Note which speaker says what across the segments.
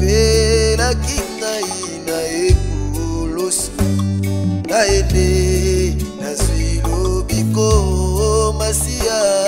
Speaker 1: opelaki ngai na ekulusu naende nazwi lobiko masiya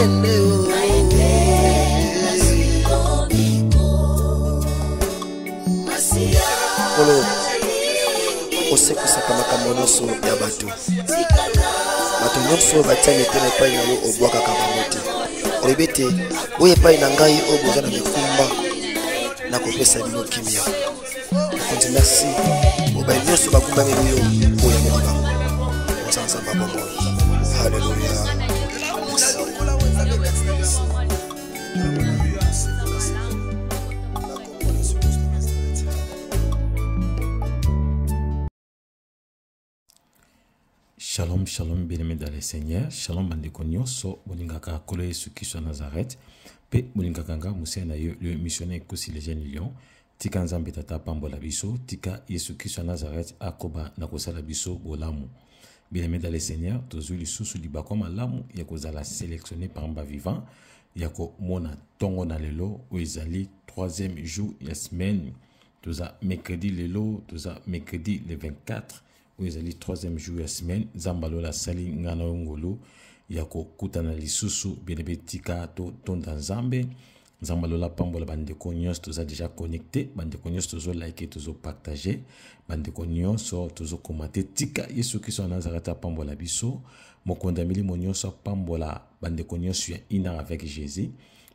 Speaker 1: ebele nkolo
Speaker 2: oh. osekwisaka makambo nyonso ya bato bato nyonso oyo batia mitema epai na yo obwakaka bango te olobi ete oyo epai na ngai oyo boza na mikumba nakopesa bino kimia nakondi merci mobali nyonso bakumbami oyo oya mokaka
Speaker 1: nzanzamba bomoi
Speaker 3: bien et dans Seigneur, Shalom bandeko nyonso, bolingaka kole suki Kristo Nazareth, pe bolingaka Moussa, na yo le missionnaire kosi le jeune lion, tika nzambe pambola biso, tika Yesu Kristo Nazareth akoba na kosala biso bolamu. Bien-aimés dans le Seigneur, sous le libako malamu ya Yakozala, sélectionné par mba vivant, yako Mona, tongona lelo oyo ezali 3e jour ya semaine, toza mercredi lelo, toza mercredi le 24 oyo ezali 3e jour ya semaine nzambe alola asali ngai na yo ngolu ya kokutana lisusu bienebe tika totonda nzambe nzambe alola pambola bandeko nyonso toza deja connecte bandeko nyonso tozolike tozopartage bandeko nyonso tozokoma te tika yesu kristo wana azalaka te apambola biso mokonzi ya milimo nyonso apambola bandeko nyonso ya inare avec jésus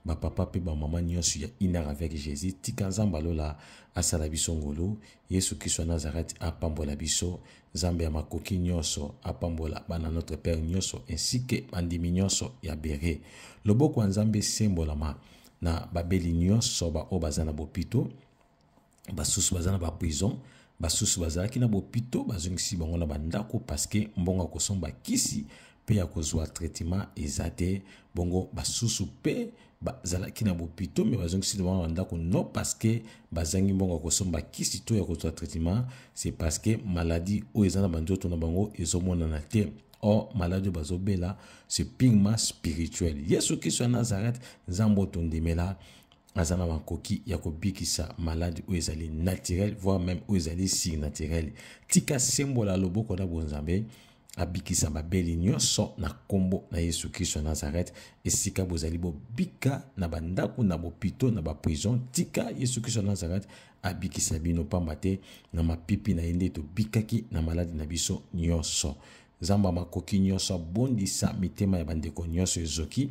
Speaker 3: bapapa mpe bamama nyonso ya inare avec jésus tika nzambe alola asala biso ngolu yesu kristo ya nazareti apambola biso nzambe ya makoki nyonso apambola bana notre père nyonso ainsi ke bandimi nyonso ya bere loboko ya nzambe esembolama na babeli nyonso baoyo baza na bopito basusu baza na baprison basusu bazalaki na bopito bazongisi bango na bandako parceke mbongo ya kosomba kisi mpe ya kozwa traitement eza te bongo basusu mpe bazalaki na bopito me bazongisi bango na bandako no parceke bazangi mbongo ya kosomba kisi to ya kozwa traitement c'est parceke maladi oyo eza na banzoto na bango ezomonana te or maladi oyo bazobela c'est purement spirituel yesu kristo ya nazareth nzambe oyo tondimela aza na makoki ya kobikisa maladi oyo ezali naturel voire même oyo ezali surnaturel tika sembola loboko na bonzambe abikisa babeli nyonso na nkombo na yesu kristo ya nazarete esika bozali bobika na bandako na bopito na baprison tika yesu kristo ya nazarete abikisa bino pamba te na mapipi na ye nde tobikaki na maladi na biso nyonso nzambe ya makoki nyonso abondisa mitema ya bandeko nyonso ezoki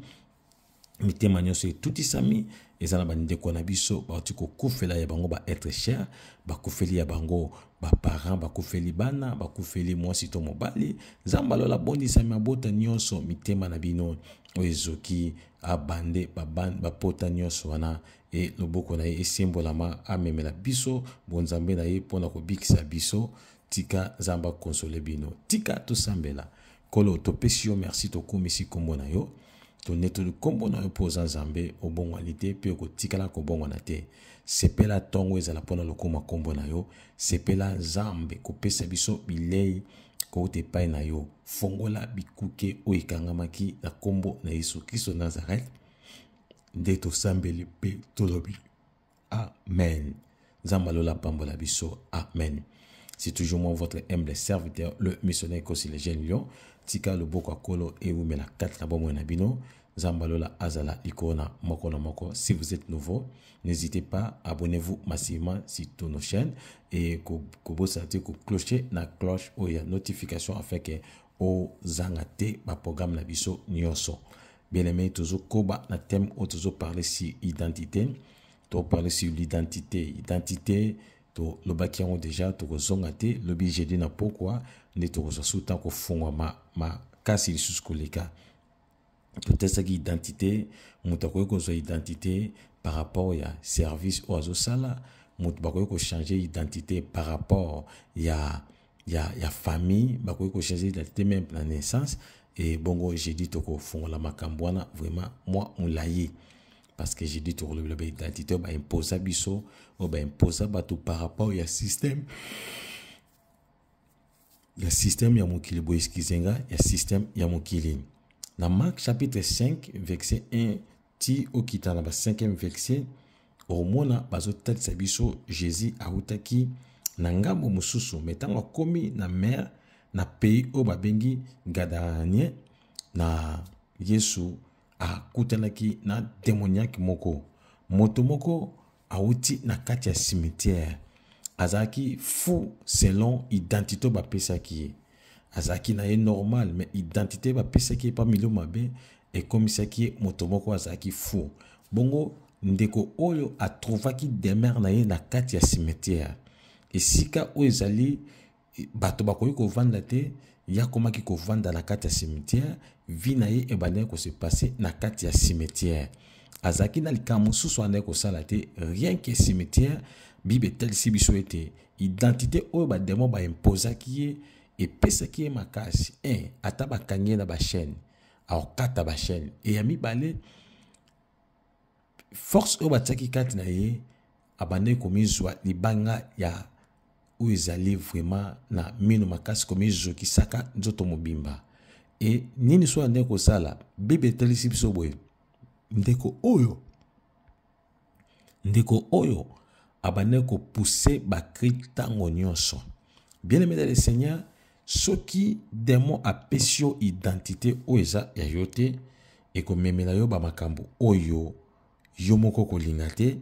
Speaker 3: mitema nyonso etutisami eza na bandeko na biso bauti kokufela ya bango baetre cher bakufeli ya bango baparent bakufeli bana bakufeli mwasi to mobali nzambe alola bondisami mabota nyonso mitema na bino oyo ezoki abande bapota nyonso wana e loboko na ye esembolama amemela biso bonzambe na ye mpona kobikisa biso tika nzambe akonsole bino tika tosambela kolo topesi yo merci tokumisi nkombo na yo tone toli nkombo na yo mpo oza nzambe obongwani te mpe okotikala kobongwana te sepela ntongo ezala mpona lokoma nkombo na yo sepela nzambe kopesa biso bilei kouta epai na yo fongola bikuke oyo ekangamaki na nkombo na yesu kristo nazareth nde tosambeli mpe tolobi amen nzambe alola pambola biso amen c'est toujours moi votre humble serviteur le missionnaire cosilégène lion tika loboko boko kolo ewumela kati na bomoi na bino nzambe alola azala likolo na moko na moko si vous êtes nouveau n'hésitez pas abonnez-vous massivement sur nos chaînes et kobosana te kocloche na cloche oyo ya notification afin ke ozanga te baprograme na biso nyonso bien aimé tozokoba na thème oyo tozoparle sur identité toparle sur l'identité identité to lobaki yango deja zonga te lobi jedi na pokwa nde tokozwa su ntango kofungwa makasi ma lisusu koleka totesaki identité moto ko zo identité par rapport ya service sala mout moto ko changer identité par rapport ya, ya, ya famille ko changer identité même plan naissance e bongo jedi tokofungola la wana vraiment mwa molai parce que j'ai dit tokolobela baidentité oyo baimposa biso oyo baimposa bato par rapport ya systeme ya systeme ya mokili boye eskize nga ya systeme ya mokili na mark chapitre 5 verset 1 ti okita na ba 5e verset okomona bazotalisa biso jésus autaki na ngambo mosusu me ntango akómi na mare na pays oyo babengi gadaranie na yesu akutanaki na demoniaki moko moto moko awuti na kati ya cimetière azalaki fu selon identité oyo bapesaki ye azalaki na ye normal mais identité bapesaki ye mpa milio mabe ekomisaki ye moto moko azalaki fu bongo ndeko oyo atrouvaki demere na ye na kati ya cimetière esika oyo ezali bato bakoki kovanda te ye akomaki kovanda na kati ya cimetière vi na ye ebandaki kosepase na kati ya cimetière azalaki na likambo mosusu andaki kosala te rien ke cimetière bible etalisi biso ete identité oyo bademo baimposaki ye epesaki ye makasi un ata bakangi ye na bashaine aokata bashaine eya mibale force oyo batiaki kati na ye abandaki komizwa libanga ya oyo ezali vraiment na mino makasi komizokisaka nzoto mobimba e nini so andenge kosala bible etalisi biso boye ndeko oyo ndeko oyo abandaki kopuse bakri ntango nyonso bien aimé dans le seigneur soki demon apesi yo identité oyo eza ya yo te ekomemela yo bamakambo oyo yo moko kolinga te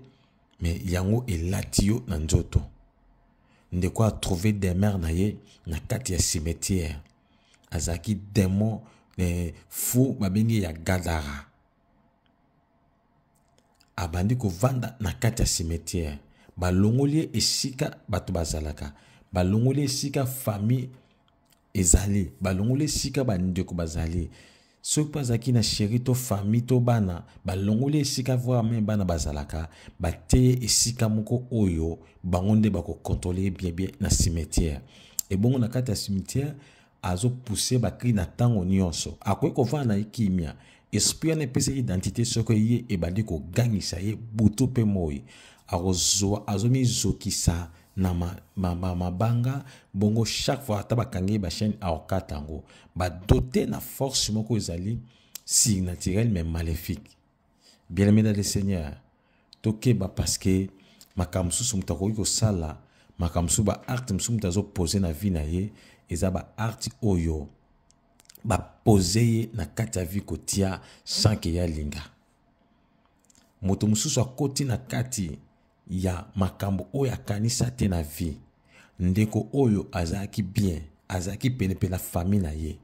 Speaker 3: me yango elati yo na nzoto ndeko atrouve demere na ye na kati ya cimetière azalaki témoin eh, fo babengi ya gadara abandi kovanda na kati ya cimetière balongoli ye esika bato bazalaka balongoli esika famille ezali balongoli esika bandeko bazali soki mpo azalaki na sheri to famille to bana balongoli esika vrame bana bazalaka bateye esika moko oyo bango nde bakokontrole ye biebie na cimetière ebongo na kati ya cimetière azopuse bakri na ntango nyonso akoki kovanda na ye kimia esprit wana epesa ye identité soki ye ebandi kogangisa ye butu mpe moi akozwa azomizokisa na mabanga ma, ma, ma bongo chaque fois ata bakangi ye bachaine aokata yango badote na force moko ezali surnaturel mais maléfique bien aimé dans le seigneur tokeba parce que makambo mosusu moto akoki kosala makambo mosusu baacte mosusu moto azopose na vie na ye eza baarte oyo bapoze ye na kati ya vi kotia sanke ya linga moto mosusu akoti na kati ya makambo oyo akanisa te na vi ndeko oyo azalaki bien azalaki penepene na fami na ye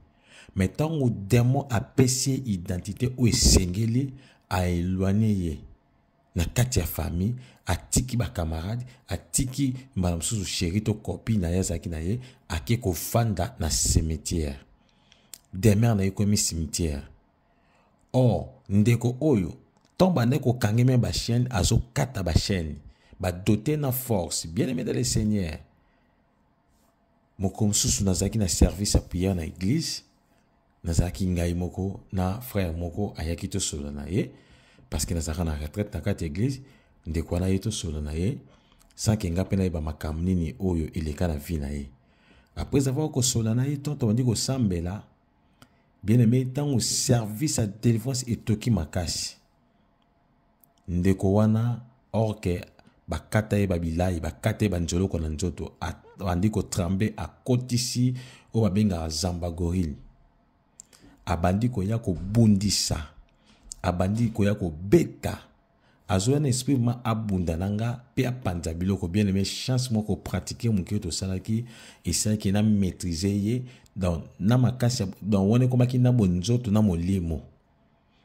Speaker 3: me ntango demon apesi ye identité oyo esengeli aelwane ye na kati ya famille atiki bacamarade atiki mbala mosusu sheri to kopi na ye azalaki na ye ake kofanda na cimetière demere na ye komi cimetière or ndeko oyo ntango bandeki kokangami bachaine azokata bachaine badote na force bien aimé dans le seigneur moko mosusu nazalaki na service ya prière na église nazalaki ngai moko na frère moko ayaki tosola na ye parceke nazalaka na retraite na kati ya eglize ndeko wana ye tosolo na ye sanke nga mpe na yeba makambo nini oyo eleka na vi na ye apres avoir kosola na ye tonto bandi kosambela bien aime ntango service ya délivrance etoki makasi ndeko wana orke bakata ye babilai bakata ye banzoloko na nzoto abandi kotrambe akotisi oyo babengaka zamba goril abandi koya kobundisa abandi koya kobeta azoya na esprit ma abunda na nga mpe apanza biloko bien aime chance moko pratike moke oyo tosalaki esalaki na maîtrise ye don na makasi don wana ekomaki na bonzoto na molimo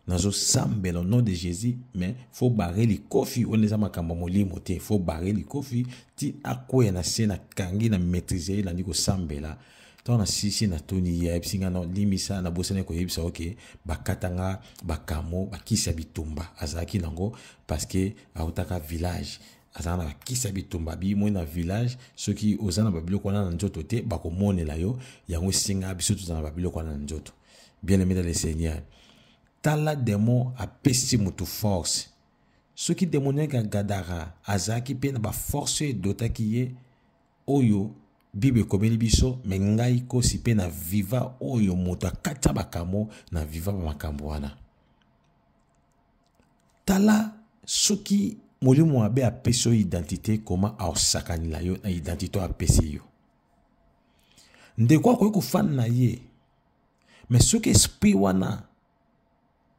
Speaker 3: nazosambela au nom de jésus me fo bare likofi wana eza makambo ya molimo te fo bare likofi ti akweya na se na kangi na maîtrise ye elandi kosambela ntango na sisi na toni ya yebisi nga nalimisa nabosani koyebisa oke bakatanga bakamo bakisi ya bitumba azalaki nango parceke autaka village aza na bakisa bitumba bimoi na village soki oza na babiloko wana na nzoto te bakomonela yo yango esinga biso toza na babiloko wana na nzoto bien aimé dans le seigneur tala demo apesi motu force soki demoniake agadaka azalaki mpe na baforce edotaki ye oyo bible ekomeli biso me ngai kosi mpe na viva oyo moto akatia makambo na viva bamakambo wana tala soki molimo mabe apesi oyo identité koma aosakanila yo na identité oyo apesi yo ndeko akoki kofanda na ye me soki esprit wana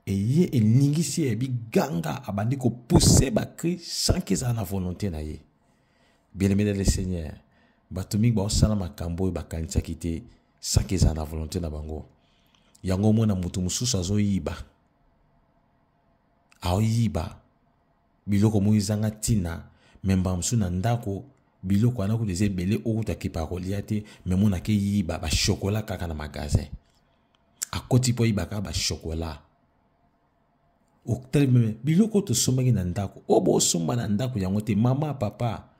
Speaker 3: eye eningisi ye biganga abandi kopuse bakri sanki ezala na volonté na ye bien aimé dans le seigneur bato mingi baosala makambo oyo bakanisaki te saki ezala na volonté na bango yango omona moto mosusu azoyiba aoyiba biloko moko ezanga ntina me mbala mosusu na ndako biloko wana kuta eza ebele okuta akepaka kolia te me mona akeyiba bashokola kaka na magasin akoti mpo ayibaka bashokola otali meme biloko oyo tosombaki na ndako oyo boosomba na ndako yango te mama papa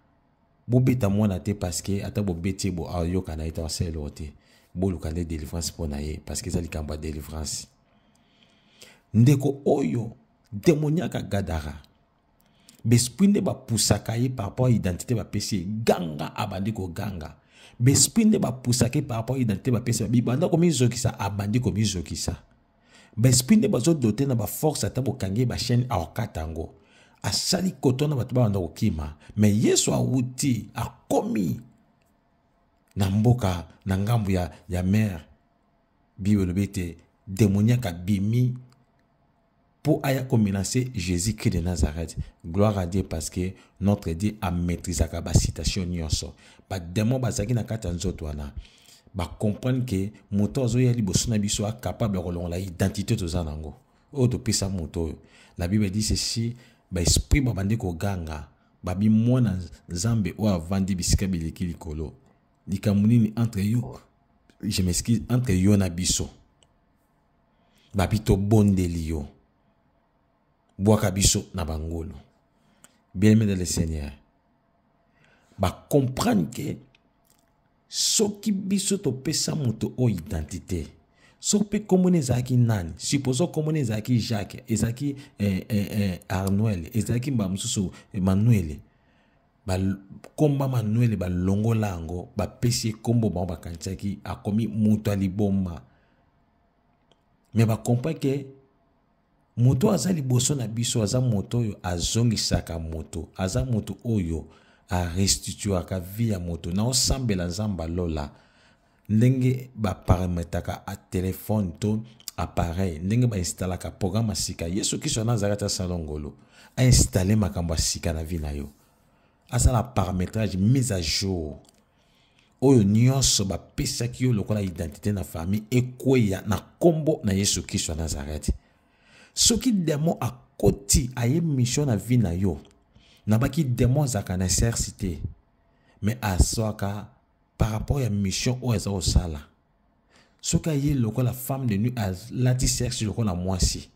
Speaker 3: bobeta mwana te parceke ata bobeti ye bo ayokana ye ta asayeloko te boluka nde délivrance mpo na ye parceke eza likambo ya délivrance ndeko oyo demoniaka gadara besprit nde bapusaka ye par rapport ya identité bapesi ye ganga abandi koganga besprit nde bapusaka ye par rapport ya identité bapesi ye bibanda komizokisa abandi komizokisa besprit nde bazodote na baforce ata bokangi ye bachaine aokata yango asali koto na bato babanda kokima me yesu awuti akomi na mboka na ngambu ya, ya mare bible elobi ete démoniaque abimi mpo aya komenase jésus christ de nazareth gloire à dieu parce que notre dieu amaîtrisaka basitation nyonso bademon bazalaki na kati ya nzoto wana bacomprendre ke moto azoya liboso na biso acapable ya kolongola identité toza nango oyo topesa moto oyo la bible dit ceci baesprit ko ganga, babi mwana nzambe oyo avandi bisika bileki likolo nini entre yo je m'excuse entre yo na biso babi tobondeli yo bwaka biso na Bangolo. bien aimé dans le seigneur comprendre que soki biso pesa moto au identité so mpe nkombo na ezalaki nani supposo nkombo na ezalaki jacques ezalaki eh, eh, eh, arnoel ezalaki bamosusu eh, manuele bakomba manuele balongola yango bapesi ye nkombo bango bakanisaki akomi moto ya liboma me bakompre ke moto aza liboso na biso aza moto oyo azongisaka moto aza moto oyo arestituaka vi ya moto na osambela nzambe alola ndenge baparametraka telefone to appareil ndenge bainstalaka programe ya sika yesu kristo wana azalaki ta salongolo ainstale makambo ya sika na vi na yo asala paramétrage mise à jour oyo nyonso bapesaki yo lokola identité na famille ekweya na nkombo na yesu kristo ya nazareti soki demo akoti aye misio na vi na yo nabaki demo azalaka na exerci te me aswaka par rapport ya mission oyo aza kosala soki aye lokola femme de nuit alati sexe lokola mwasi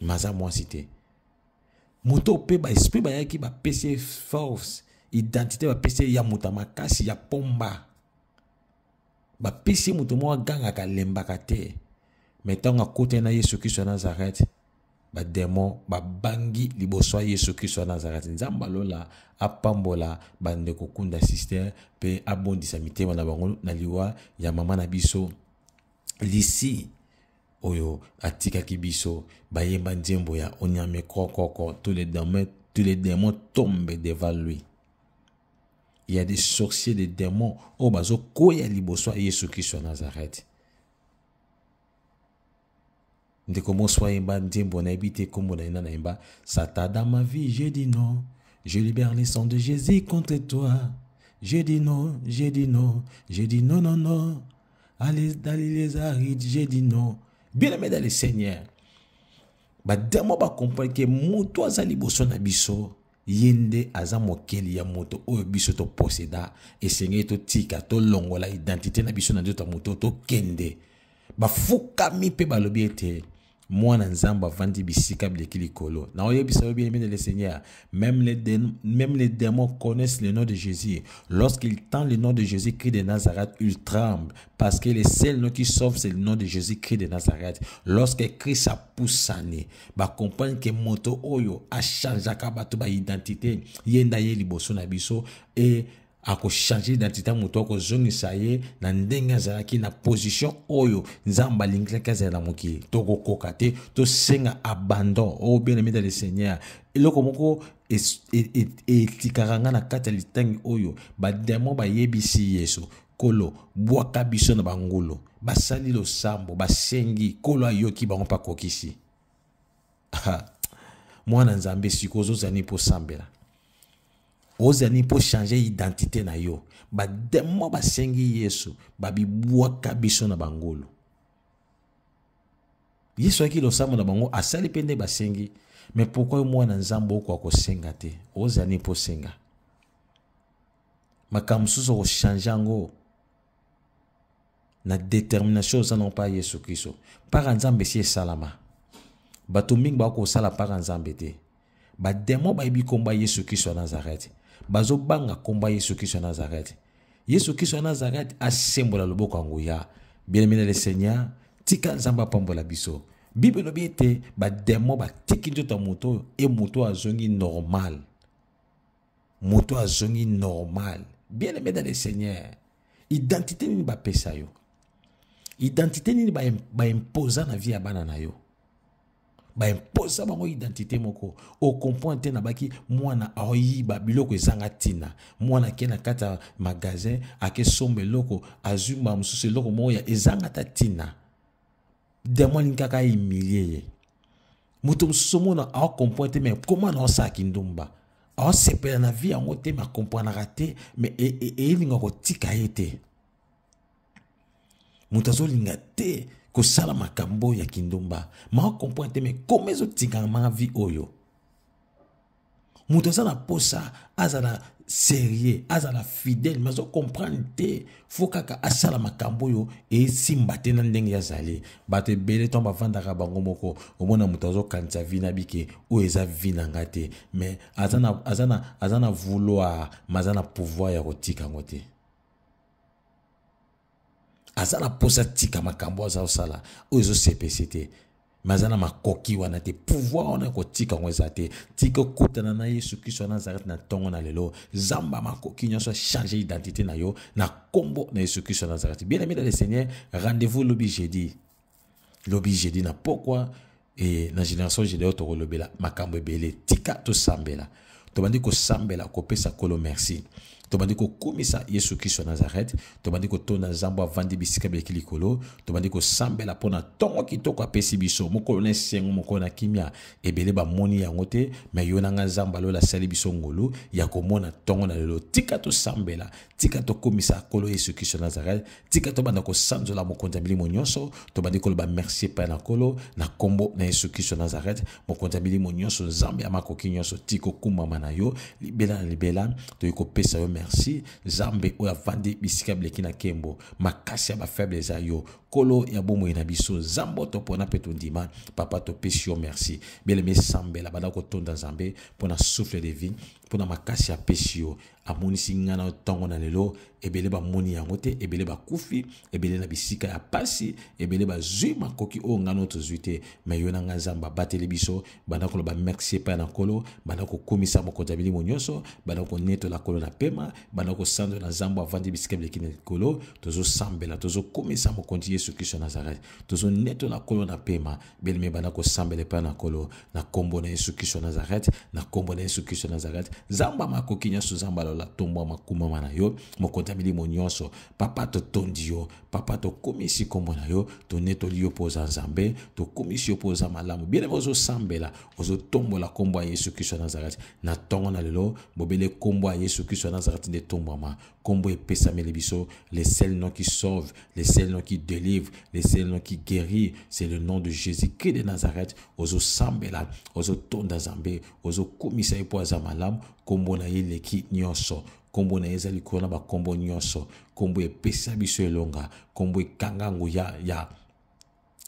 Speaker 3: me aza mwasi te moto mpe baesprit bayaki bapesi ye force identité bapesi ye ya moto ya makasi ya pomba bapesi ye moto moko agangaka alembaka te me ntango akotani na yesu kristo ya nazarete bademo babangi liboso ya yesu kristo wana azalaka te nzambe alola apambola bandeko kunda sister mpe abondisa mitema na bango na liwa ya mama na biso lisi oyo atikaki biso bayemba nzembo ya onyame kokoko tous les démons tombent devant lui il y a des sorciers des démons oyo bazokoya liboso ya yesu kristo ya nazarete suis moso bas je nayebi te nkombo na suis ça satan dans ma vie je dit non je libère les sang de jésus contre toi je dit non je dit non je dit non non non allez d'aller les arides je dis non bien aimé dans le seigneur comprendre que ke moto aza liboso na biso yende mokeli ya moto oyo biso toposeda esengeli totika tolongola identité na biso na nzoto ya moto tokende bafukami mpe balobi ete moi nzambe avandi bisika bileki likolo naoyebisa yo bien aimé de le seigneur même les, même les démons connaissent le nom de jésus lorsqu'ils tendent le nom de jésus-christ de nazareth ils tremblent parce que le seul nom qui sauve c'est le nom de jésus-christ de nazareth lorsque christ a poussé bakomprendre que moto oyo a changé baidentité ye nda ye liboso na biso akochange identité moto akozongisa ye na ndenge azalaki na position oyo nzambe alingilaki azala na mokili tokokoka te tosenga abandon o oh, bien aimé dans le seigneur eloko moko e-, e-, etikaka nga na kati ya litangi oyo bademo bayebisi yesu kolo bwaka biso na bangulu basali losambo basengi kolo ayoki bango mpe akokisi ah, mwana nzambe sikoy ozozani mposambela ozali mpo change identité na yo bademwa basengi yesu babibwaka biso na bangolu yesu ayaki losambo na bango asali mpe nde basengi me pourkui mwana nzambe okoka kosenga te ozali mpo senga makambo mosusu okochange yango na détermination oza nango mpa yesu kristo mpaka nzambe esi esalama bato mingi bakokosala mpaka nzambe te bademo bayebi kombo ya yesu kristo ya nazareti bazobanga nkomba yesu kristo ya nazareti yesu kristo ya nazareti asembola loboko ya nguya bien-aimé na le seigneur tika nzambe apambola biso bible elobi ete bademo batiki nzoto ya moto oyo e moto azongi normal moto azongi normal bien-aimé dans le seigneur identité nini bapesa yo identité nini baimposa ba na vie ya bana na yo baimposa bango identité moko okomprendre te nabaki mwana aoyiba biloko ezanga ntina mwana ake na kati ya magasin akesomba eloko azwi mbala mosusu eloko moko ya ezanga ta ntina demo alingi kaka ahumilie ye moto mosusu omona aokomprendre te mai koma na osalaki ndumba aosepela na vie yango te mai akomprenaka te mai eyelinga kotika ye te moto azolinga te kosala makambo ya kindumba maokomprendre te me koma ezotingaka manga vi oyo moto aza na posa aza na serie aza na fidele me azokomprendre te fo kaka asala makambo oyo esimba te na ndenge azali bato ebele to bavandaka bango moko omona moto azokanisa vi na bike oyo eza vi na nga te me aza na, aza na, aza na vouloir ma aza na pouvoir ya kotika yango te aza na mposa tika makambo aza kosala oyo ezosepese te me aza na makoki wana te pouvoir wana kotika yango eza te tika okutana na yesu kristo wana azalaki na ntongo na lelo zamba makoki nyonso achange identité na yo na nkombo na yesu kristo wana azalaki bien ami dans le seigneur rendez-vous lobi jeudi lobi jeudi na pokwa e na génération jeudi oyo tokolobela makambo ebele tika tosambela tobandi kosambela kopesa kolo merci tobandi kokumisa yesu kristo ya nazarete tobandi kotona nzambe avandi bisika bileki likolo tobandi kosambela mpo na ntongo kitoko apesi biso mokolo na esengo mokolo na kimia ebele bamoni yango te ma yo nanga nzambe alola asali biso ngolu ya komona ntongo na lelo tika tosambela tika tokumisa kolo yesu kristo ya nazarete tika tobanda kosanzola mokonzi ya milimo nyonso tobandi koloba merci epai na kolo na nkombo na yesu kristo ya nazarete mokonzi ya milimo nyonso nzambe ya makoki nyonso ti kokumama na yo libela na libela toyei kopesa yo merci nzambe oyo avandi bisika bileki na nkembo makasi ya bafaible eza yo kolo ya bomoi na biso nzambe oyo topona mpe tondima papa topesi yo merci bieleme esambela banda kotonda nzambe mpo na souffle de vie mpo na makasi apesi yo amonisi ngai na ntongo na lelo ebele bamoni yango te ebele bakufi ebele na bisika ya pasi ebele bazwi makoki oyo ngai no tozwi te me yo na ngai nzambe abateli biso banda koloba merci epai na nkolo banda kokumisa mokonzi ya bilimo nyonso banda konetola kolo na pema banda kosanzola nzambe avandi bisika bileki na likolo tozosambela tozokumisa mokonzi yesu kristo nazareth tozonetola kolo na pema belemi banda kosambela epai na nkolo na nkombo na yesu kristo nazareth na nkombo na yesu kristo nazareth nzambe makoki nyonso nzambe alola tombwa makumama na yo mokonzi bilimo nyonso papa totondi yo papa tokomisi nkombo na yo tonetoli yo mpo oza nzambe tokomisi yo mpo oza malamu bien aime ozosambela ozotombola nkombo ya yesu kristo ya nazareti na ntongo na lelo bobele nkombo ya yesu kristo ya nazareti nde tombwama nkombo epesameli biso le seul nom qui sauve le seul nom qui délivre le seul nom qui guérit c'est le nom de jésus-christ de nazareth ozosambela ozotonda nzambe ozokomisa ye mpo aza malamu nkombo na ye eleki nyonso nkombo na ye eza likolo na bankombo nyonso nkombo epesa biso elonga nkombo ekanga nguya ya, ya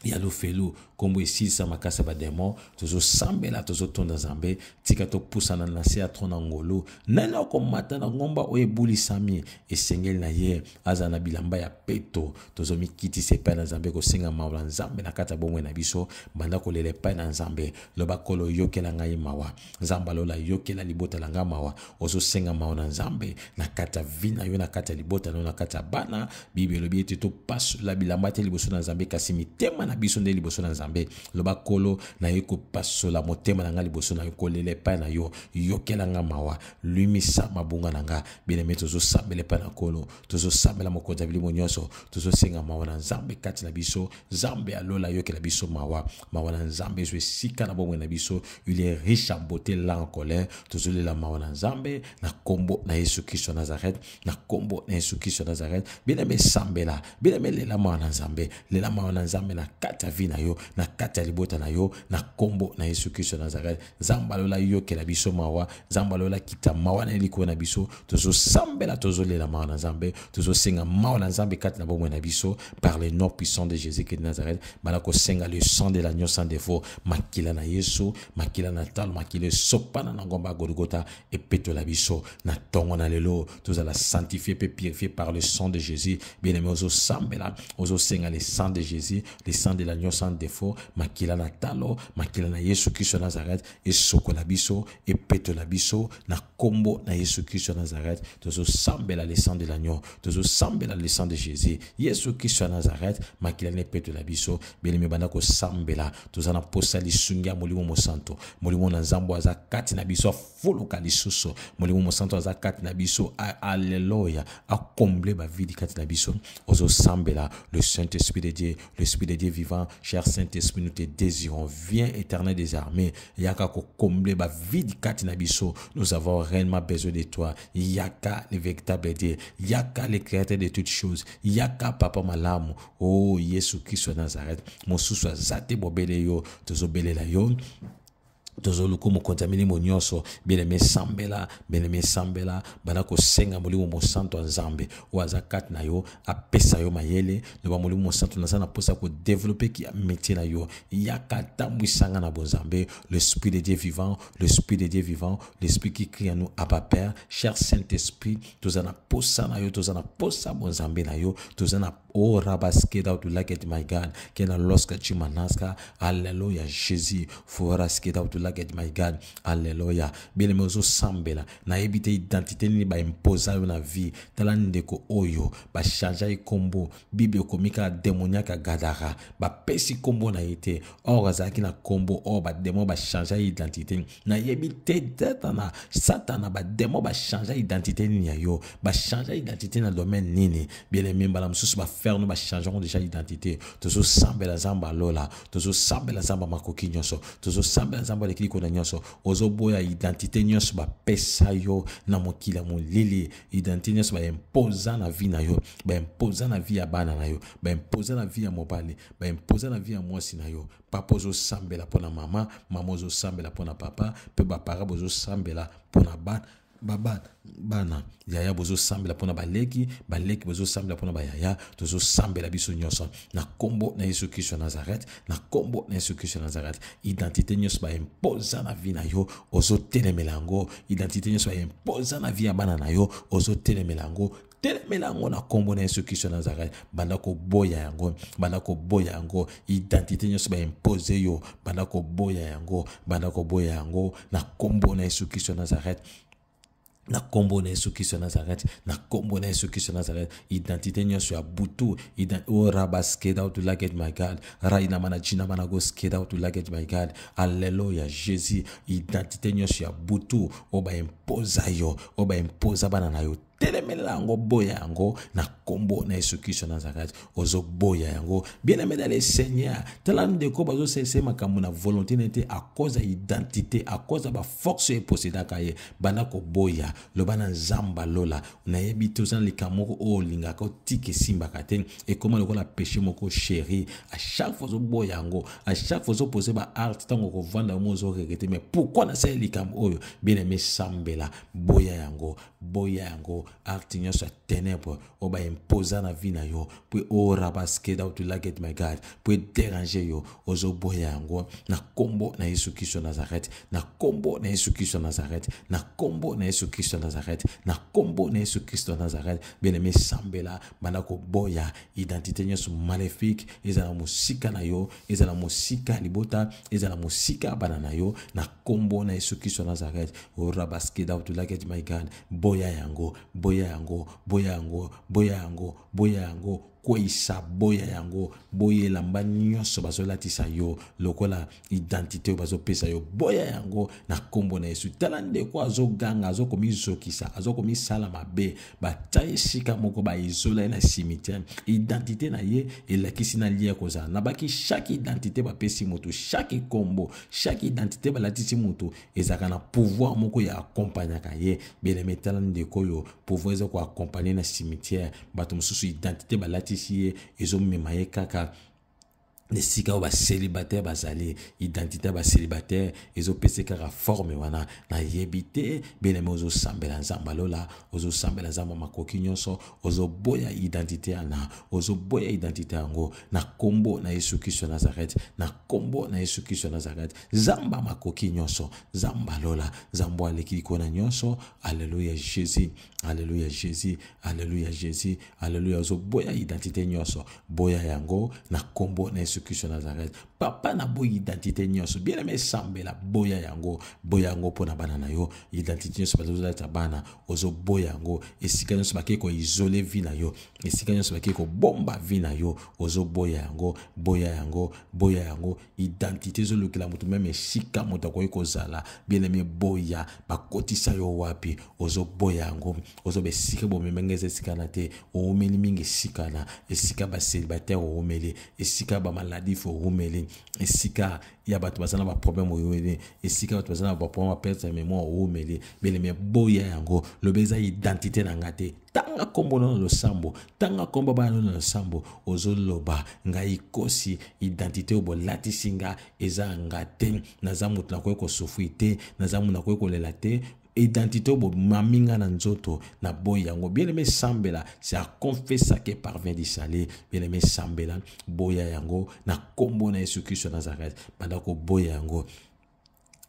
Speaker 3: ya lofelu nkombo esilisa makasi ya bademon tozosambela tozotonda nzambe tika topusana na nse ya tro na ngolu nani akomata na ngomba oyo ebulisami esengeli na ye azala na bilamba ya peto tozomikitisa epai na nzambe kosenga maola nzambe na kati ya bomoi na biso banda kolela epai na nzambe loba kolo oyokela ngai mawa nzambe alola yokela libota na ngai mawa ozosenga mawa na nzambe na kati ya vi na yo na kati ya libota na yo na kati ya bana bibe elobi ete topasola bilamba te liboso na nzambe kasi mitema na biso nde liboso na nzambe mabe loba nkolo naye kopasola motema na nga liboso na yo kolela epai na yo yokelanga mawa lumisa mabunga na nga bieneme tozosambela epai na nkolo tozosambela mokonzi ya bilimo nyonso tozosenga mawa na nzambe kati na biso nzambe alola ayokela biso mawa mawa na nzambe ezwa esika na bomoi na biso il est riche en beauté lan colin tozolela mawa na nzambe na nkombo na yesu kristo ya nazaret na nkombo na yesu kristo ya nazaret bieneme sambela bieneme lela mawa na nzambe lela mawa na nzambe na kati ya vi na yo na kati ya libota na yo na nkombo na yesu kristo ya nazareti nzambe alola yokela biso mawa nzambe alola kita mawa na elikolo na biso tozosambela tozolela mawa na nzambe tozosenga mawa na nzambe kati na bomoi na biso par le nom puissant de jésus christ de nazareth banda kosenga le sang de l'agneau sans défaut makila na yesu makila na talo makila esopana na ngomba ya golgota epetola biso na ntongo na lelo tozala sanctifie mpe purifie par le sang de jésus bien aimé ozosambela ozosenga le sang de jésus le sang de l'agneau sans défaut yango makila na talo makila na yesu kristo ya nazarete esokola biso epetola biso na nkombo na yesu kristo ya nazarete tozosambela lesan de lagnon tozosambela lesan de jésus yesu kristo ya nazarete makila na epetola biso belemi ebanda kosambela toza na mposa lisungi ya molimo mosantu molimo na nzambo aza kati na biso kovoloka lisusu molimo mosantu aza kati na biso alleluya akomble bavidi kati na biso ozosambela le saint-esprit de dieu Esprit de dieu vivant cher saint-esprit nous te désirons viens éternel des armées yaka kokomble bavidi kati na biso nous avons réellement besoin de toi yaka le véritable dieu yaka le créateur de toutes choses yaka papa malamu o oh, yesu kristo ya nazareth mosusu aza te bobele yo tozobelela yo tozoli komokonzameli mo nyonso bieneme sambela bieneme sambela banda kosenga molimo mosantu ya nzambe oyo aza kati na yo apesa yo mayele loba molimo mosantu naza na mposa kodevelope métier na yo yaka atambwisanga na bonzambe l'esprit de dieu vivant l'esprit de dieu vivant l'esprit qui crie à nous à père cher saint-esprit toza na na yo toza na mposa bonzambe na yo toza na o oh, rabaskeda otulaket my god kena loska cimanaska alleluya jésus foraskeda otula lagedima i gade alleluya bielema ozosambela nayebi te identité nini baimposa yo na vie tala ndeko oyo bachange ye nkombo bible ekomi kaka demoniaka gadara bapesi nkombo na ye te or azalaki na nkombo or bademo bachange ye identité nayebi te satana satana bademo bachange identité nini ya yo bachange identité na domaine nini bieleme mbala mosusu bafere no bachangeango déjà identité tozosambela nzambe alola tozosambela nzambe makoki nyonso tozosambela nzambe mokili kɔnɔ nyonso ozoboya identité nyonso bapesa yo na mokili ya molili identité nyonso baimposa na vie na yo baimposa na vie ya bana na yo baimposa na vie ya mobali baimposa na vie ya mwasi na yo papa ozosambela mpo na mama mama ozosambela mpo na papa mpe bapara bozosambela mpo na bana babana bana yaya bozosambela mpona baleki baleki bozosambela mpona bayaya tozosambela biso nyonso na nkombo na yesu kristo ya nazarete na nkombo na yesu kristo ya nazarete identité nyonso baimpoza na vie na yo ozotelemela yango identité nyonso baimpoza na vie ya bana na yo ozotelemela yango telemela yango na nkombo na yesu kristo ya nazareti banda koboya yango banda koboya yango identité nyonso baimpose yo banda koboya yango banda koboya yango na nkombo na yesu kristo ya nazareti na nkombo na yesu kristo ya nazareti na nkombo na yesu kristo ya nazareti identité nyonso ya butu o oh, raba sked out laget my god rainama na jinama na go sked out laget my god alleluya jésus identité nyonso ya butu o oh, ba mpoza yo oyo baimpoza bana na yo telemelela yango boya yango na nkombo na yesu kristo nazalaka ti ozoboya yango bien aimé dans le seigneur tala ndeko bazosese makambo na volonté na ye te à cause ya identité à cause ya baforce oyo eposedaka ye banda koboya loba na nzambe alola nayebi te oza na likambo moko oyo olingaka otika esimbaka te ekóma lokola péché moko chéri à chaque fois ozoboya yango à chaque fois ozopose baarte ntango kovanda yango ozoregete mais pourquoi nasali likambo oyo bien aimé sambela nzela boya yango boya yango acte nyonso ya ténèbre oyo baimposa na vi na yo mpe orabaskeda oh, otulaget my god mpo ederange yo ozoboya yango na nkombo na yesu kristo nazaret na nkombo na yesu kristo nazaret na nkombo na yesu kristo nazaret na nkombo na yesu kristo nazaret bieneme esambela banda koboya identité nyonso maléfique ezala mosika na yo ezala mosika ya libota ezala mosika ya bana na yo na nkombo na yesu kristo nazaret orabaskeda utulage my gun boya yango boya yango boya yango boya yango boya yango kweyisa boya yango boya elamba nyonso bazolatisa yo lokola identité oyo bazopesa yo boya yango na nkombo na yesu tala ndeko azoganga azokomizokisa azokomisala mabe bata esika moko baezola ye na cimitiere identité na ye elakisi na lia kozala na baki chaque identité bapesi motu chaque nkombo chaque identité balatisi motu ezalaka na pouvoir moko ya akompagnaka ye beleme tala ndeko oyo pouvoir eza koakompagne na cimitiere bato mosusu identité balati kisi ye ezo mema ye kaka esika oyo baselibataire bazali identité ya baselibataire ezopesa kaka forme wana nayebi te beneme ozosambela nzambe alola ozosambela nzambe makoki nyonso ozoboya identité yana ozoboya identité yango na nkombo na yesu kristo ya nazaret na nkombo na yesu kristo ya nazaret nzambe ya makoki nyonso nzambe alola nzambe oyo aleki likona nyonso alleluya jésus alleluya jésus alleluya jésus alleluya ozoboya identité nyonso boya yango na nkombo na yesu Execution à de papa na boyi identité nyonso bien aime esambela boya yango boya yango mpona bana na yo identité nyonso bato ozolata bana ozoboya yango esika nyonso bakei koizole vi na yo esika nyonso bakei kobomba vi na yo ozoboya yango boya yango boya yango identité ezolukela moto meme esika moto akoki kozala bien aime boya bakotisa yo wapi ozoboya yango ozoba esika bomemenge eza esika na te oumeli mingi esika na esika baselibataire oumeli esika bamaladife oumeli esika ya bato baza na baproblème oyo ele esika bato baza na baproblème aperdre mémoire oomele beleme boya yango lobi eza identité na nga te tanga nkombo nano na losambo tanga nkombo baya nano na losambo ozoloba ngai kosi identité oyo bolatisi nga eza nga te naza moto nakoki kosufri te naza moto nakoki kolela te identité oyo bomami nga na nzoto na boyi yango bieleme sambela se akonfesa ke parvin disale bieleme sambela boya yango na nkombo na yesu kristo nazareth banda koboya yango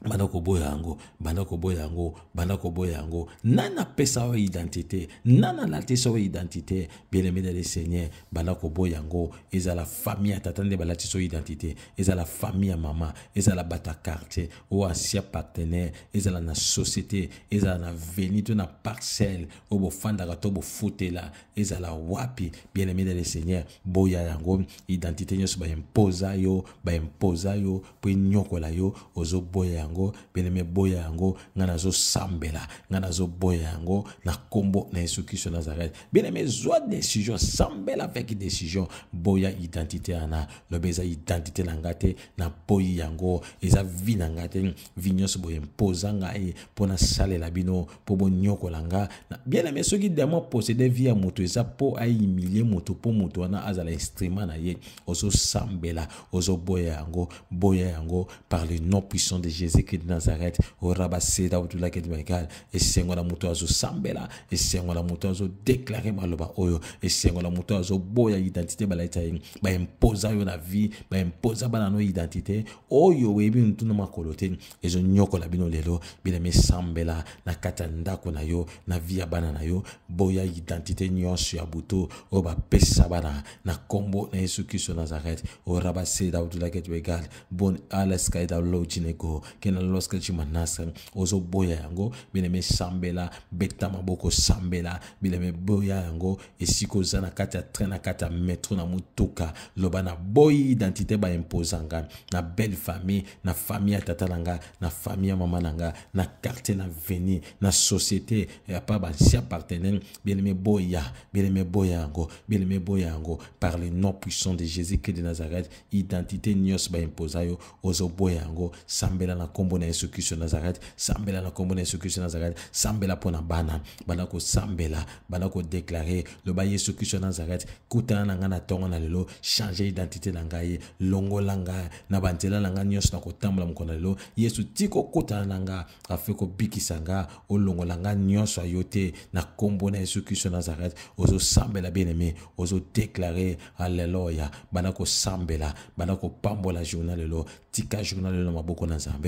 Speaker 3: banda koboya yango banda koboya yango banda koboya yango nani apesa oyo identité nani alatisa oyo identité bien aimé dans le seigneur banda koboya yango ezala famille ya tata nde balatisa oyo identité ezala famille ya mama ezala bato ya quartier oyo ancien partenaire ezala na société ezala na veni to na parcelle oyo bofandaka to bofutela ezala wapi bien aimé dans le seigneur boya yango identité nyonso baimposa yo baimposa yo mpo enyokola yo ozoboya yango yango beleme boya yango ngai nazosambela ngai nazoboya yango na nkombo na yesu kristo nazareth beleme zwa décision sambela avec décision boya identité wana loba eza identité na ngai te naboyi yango eza vi na ngai te vi nyonso boye mpoza ngai mpo nasalela bino mpo bonyokola nga bieleme soki demo posede vi ya moto eza mpo ahumilie moto mpo moto wana azala instrument na ye ozosambela ozoboya yango boya yango par le nom puissant de jésus yesu de nazareti orabaseda otulaketi maikali esengo na moto azosambela esengo na moto azodeklare maloba oyo esengo na moto azoboya identité balaisa ye baimpoza yo na vie baimpoza bana no identité oyo oyebi ntuna makolo te ezonyokola bino lelo bilami esambela na kati ya ndako na yo na vie ya bana na yo boya identité nyonso ya butu oyo bapesa bana na nkombo na yesu kristo nazareti orabaseda otulaketi maikali bon alaskaida lo jinego ke okende loske chimanasa ozoboya yango bileme sambela beta maboko sambela bileme boya yango esika oza na kati ya train na kati ya metro na motuka loba na boyi identité baimposa nga na belle famille na famille ya tata na nga na famille ya mama na nga na quartier na veni na société ya pa bancien partenaire bien-aimé boya bien-aimé boya yango bien-aimé boya yango par le nom puissant de jésus christ de nazareth identité nyonso baimposa yo ozoboya yango sambela na nkombo na yesu kristo nazareti sambela na nkombo na yesu kristo nazareti sambela mpo na bana banda kosambela banda kodeklare loba yesu kristo nazareti kutana na ngai na ntongo na lelo change identité na ngai ye longola ngai na banzela na ngai nyonso na kotambola mokolo na lelo yesu tika okutana na ngai afe kobikisa ngai olongola ngai nyonso ayo te na nkombo na yesu kristo nazareti ozosambela bien-aimé ozodeklare alleluya banda kosambela banda kopambola journal lelo tika journal beaucoup d'ans en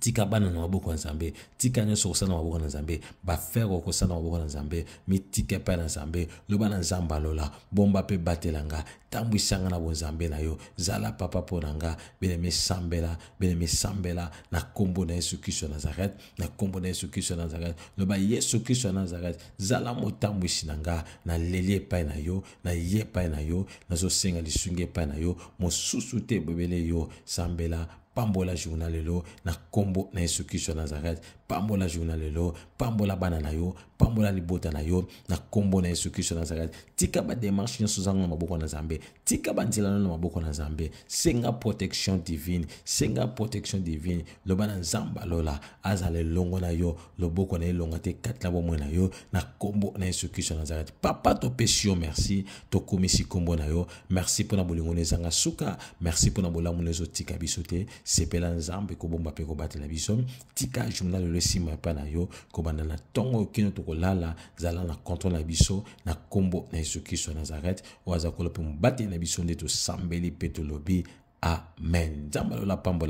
Speaker 3: tika bana na maboko ya nzambe tika nyonso kosala na maboko na nzambe bafere kosala na maboko na nzambe mitika epai na nzambe loba na nzambe alola bomba mpe batela nga tambwisanga na bonzambe na yo zala papa mpo na nga beneme sambela beneme sambela na nkombo na yesu kristo ya nazaret na nkombo na yesu kristo ya nazaret loba yesu kristo ya nazaret zala motambwisi na nga na leli epai na yo na ye epai na yo nazosenga lisungi epai na yo mosusu te ebebele yo sambela pambola journa lelo na nkombo na yesu kristo ya nazareti pambola journa lelo pambola bana na yo pambola libota na yo na nkombo na yesu kristo nazareti tika bademarshe nyonso zango na maboko na nzambe tika banzela nano na maboko na nzambe senga protection divine senga protection divine loba na nzambe alola azala elongo na yo loboko na ye elonga te katela bomoi na yo na nkombo na yesu kristo nazareti papa topesi yo merci tokomisi nkombo na yo merci mpo na bolingo na ezanga suka merci mpo na bolamu na ezotika biso te sepela nzambe kobomba mpe kobatela biso tika journal lelo esimba epai na yo kobanda na ntongo okino toko kolala zala na konto na biso na nkombo na yesu kristo ya nazareti oyo aza kola mpe mobateli na biso nde tosambeli mpe tolobi Amen.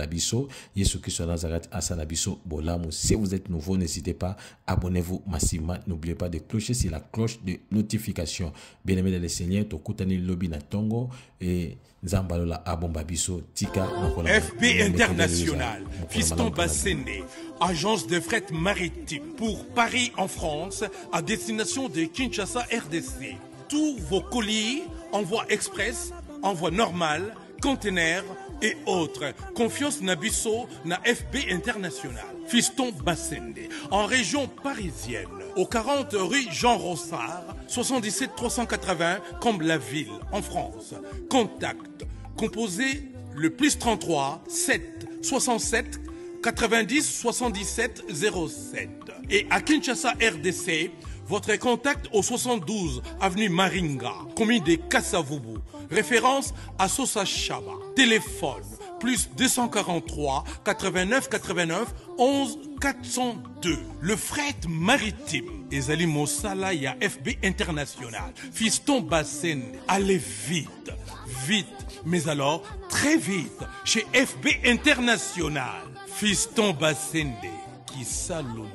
Speaker 3: biso, Si vous êtes nouveau, n'hésitez pas, abonnez-vous massivement. N'oubliez pas de clocher sur la cloche de notification. Bien le Seigneur, biso tika FB International, Fiston Basséné,
Speaker 4: agence de fret maritime pour Paris en France à destination de Kinshasa RDC. Tous vos colis, envoi express, envoi normal conteneurs et autres. Confiance Nabisso na FB International. Fiston Bassende, en région parisienne, au 40 rue Jean Rossard, 77 380 Comble-la-Ville, en France. Contact, composé le plus 33 7 67 90 77 07. Et à Kinshasa, RDC, votre contact au 72 avenue Maringa, commune de Kassavubu. Référence à Sosa Chaba. Téléphone plus 243 89 89 11 402. Le fret maritime. Ezali Mossala ya FB International. Fiston Bassende, Allez vite. Vite. Mais alors, très vite. Chez FB International. Fiston Bassende. Qui salonne.